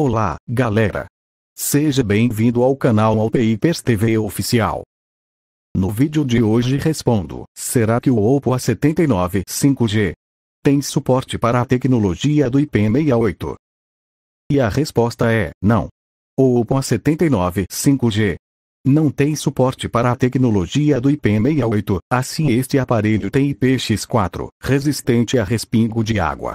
Olá, galera! Seja bem-vindo ao canal Alpeipers TV Oficial. No vídeo de hoje respondo, será que o Oppo A79 5G tem suporte para a tecnologia do IP68? E a resposta é, não. O Oppo A79 5G não tem suporte para a tecnologia do IP68, assim este aparelho tem IPX4, resistente a respingo de água.